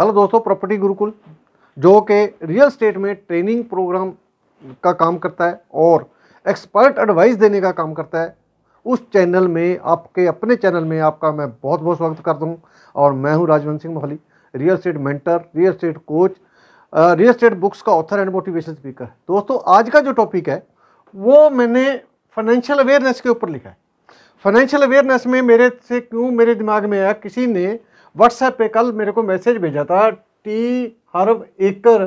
hello दोस्तों property Gurukul जो कि रियल स्टेट में ट्रेनिंग प्रोग्राम का काम करता है और एक्सपर्ट एडवाइस देने का काम करता है उस चैनल में आपके अपने चैनल में आपका मैं बहुत बहुत स्वागत करता हूँ और मैं हूँ Rajwant Singh Mohli real estate mentor real estate coach real estate books का ऑथर एंड मोटिवेशन स्पीकर दोस्तों आज का जो टॉपिक है वो मैंने फाइनेंशियल अवेयरनेस के ऊपर लिखा है फाइनेंशियल अवेयरनेस में मेरे से क्यों मेरे दिमाग में आया किसी ने व्हाट्सएप पे कल मेरे को मैसेज भेजा था टी हरव एकर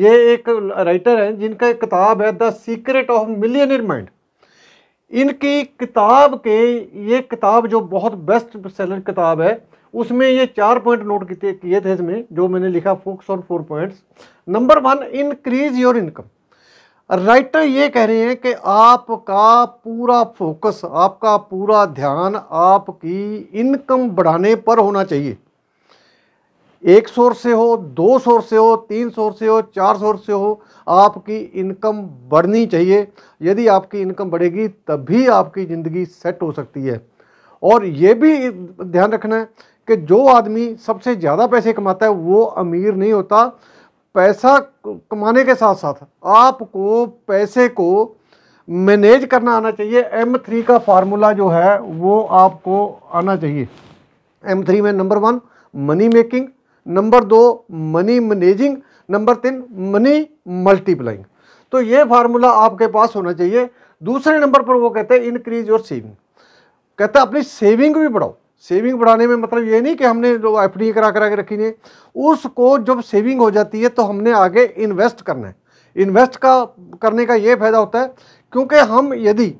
ये एक राइटर हैं जिनका एक किताब है the secret of millionaire mind इनकी किताब के ये किताब जो बहुत बेस्ट सेलर किताब है उसमें ये चार पॉइंट नोट किए थे इसमें जो मैंने लिखा focus on four points number one increase your income writer ये कह रहे हैं कि आपका पूरा फोकस आपका पूरा ध्यान आपकी इनकम बढ़ाने पर होना चाहिए एक सोर्स से हो दो सोर्स से हो तीन सोर्स से हो चार सोर्स से हो आपकी इनकम बढ़नी चाहिए यदि आपकी इनकम बढ़ेगी तभी आपकी ज़िंदगी सेट हो सकती है और ये भी ध्यान रखना है कि जो आदमी सबसे ज़्यादा पैसे कमाता है वो अमीर नहीं होता पैसा कमाने के साथ साथ आपको पैसे को मैनेज करना आना चाहिए एम थ्री का फार्मूला जो है वो आपको आना चाहिए एम थ्री में number one money making number दो मनी मैनेजिंग नंबर तीन मनी मल्टीप्लाइंग तो ये फार्मूला आपके पास होना चाहिए दूसरे नंबर पर वो कहते हैं इंक्रीज योर सेविंग कहते हैं अपनी सेविंग भी बढ़ाओ सेविंग बढ़ाने में मतलब ये नहीं कि हमने जो एफ डी करा करा के रखी है उसको जब सेविंग हो जाती है तो हमने आगे इन्वेस्ट करना है इन्वेस्ट का करने का ये फ़ायदा होता है क्योंकि हम यदि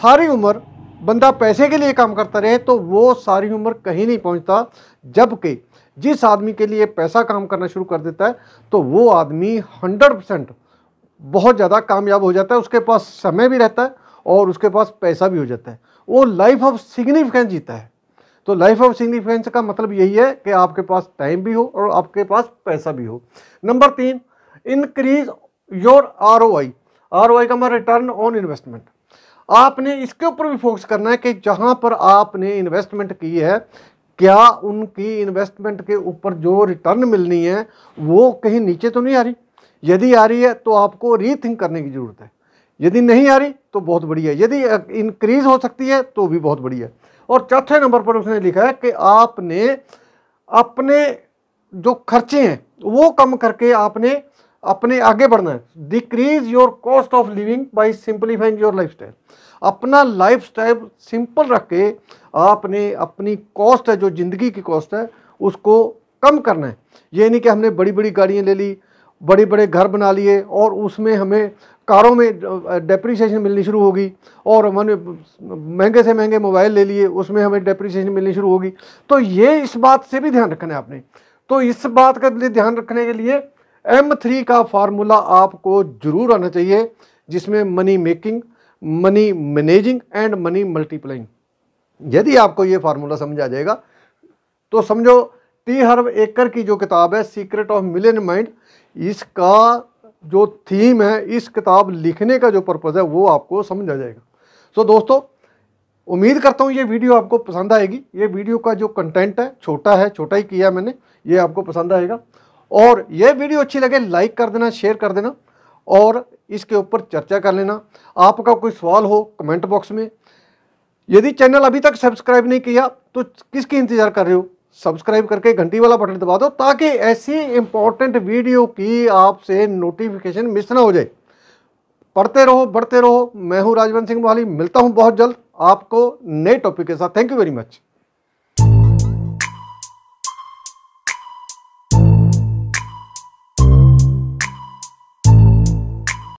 सारी उम्र बंदा पैसे के लिए काम करता रहे तो वो सारी उम्र कहीं नहीं पहुंचता जबकि जिस आदमी के लिए पैसा काम करना शुरू कर देता है तो वो आदमी हंड्रेड परसेंट बहुत ज़्यादा कामयाब हो जाता है उसके पास समय भी रहता है और उसके पास पैसा भी हो जाता है वो लाइफ ऑफ सिग्निफिकेंस जीता है तो लाइफ ऑफ सिग्निफिकेंस का मतलब यही है कि आपके पास टाइम भी हो और आपके पास पैसा भी हो नंबर तीन increase your R O I R O I का हमारा रिटर्न ऑन इन्वेस्टमेंट आपने इसके ऊपर भी फोकस करना है कि जहाँ पर आपने इन्वेस्टमेंट की है क्या उनकी इन्वेस्टमेंट के ऊपर जो रिटर्न मिलनी है वो कहीं नीचे तो नहीं आ रही यदि आ रही है तो आपको रीथिंक करने की ज़रूरत है यदि नहीं आ रही तो बहुत बढ़िया यदि इंक्रीज हो सकती है तो भी बहुत बढ़िया और चौथे नंबर पर उसने लिखा है कि आपने अपने जो खर्चे हैं वो कम करके आपने अपने आगे बढ़ना है decrease your cost of living by simplifying your life style अपना लाइफ स्टाइल सिंपल रख के आपने अपनी कॉस्ट है जो ज़िंदगी की कॉस्ट है उसको कम करना है ये नहीं कि हमने बड़ी बड़ी गाड़ियाँ ले ली बड़े बड़े घर बना लिए और उसमें हमें कारों में डेप्रिसिएशन मिलनी शुरू होगी और हमने महंगे से महंगे मोबाइल ले लिए उसमें हमें डेप्रिसिएशन मिलनी शुरू होगी तो ये इस बात से भी ध्यान रखना है आपने तो इस बात का लिए ध्यान रखने के लिए एम थ्री का फार्मूला आपको जरूर आना चाहिए जिसमें money making money managing and money multiplying यदि आपको ये फार्मूला समझ आ जाएगा तो समझो टी हर्व एकर की जो किताब है सीक्रेट ऑफ मिलियन माइंड इसका जो थीम है इस किताब लिखने का जो पर्पज़ है वो आपको समझ आ जाएगा सो दोस्तों उम्मीद करता हूँ ये वीडियो आपको पसंद आएगी ये वीडियो का जो कंटेंट है छोटा है छोटा ही किया मैंने ये आपको पसंद आएगा और ये वीडियो अच्छी लगे लाइक कर देना शेयर कर देना और इसके ऊपर चर्चा कर लेना आपका कोई सवाल हो कमेंट बॉक्स में यदि चैनल अभी तक सब्सक्राइब नहीं किया तो किसकी इंतज़ार कर रहे हो सब्सक्राइब करके घंटी वाला बटन दबा दो ताकि ऐसी इंपॉर्टेंट वीडियो की आपसे नोटिफिकेशन मिस ना हो जाए पढ़ते रहो बढ़ते रहो मैं हूं राजवंत सिंह मोहाली मिलता हूं बहुत जल्द आपको नए टॉपिक के साथ थैंक यू वेरी मच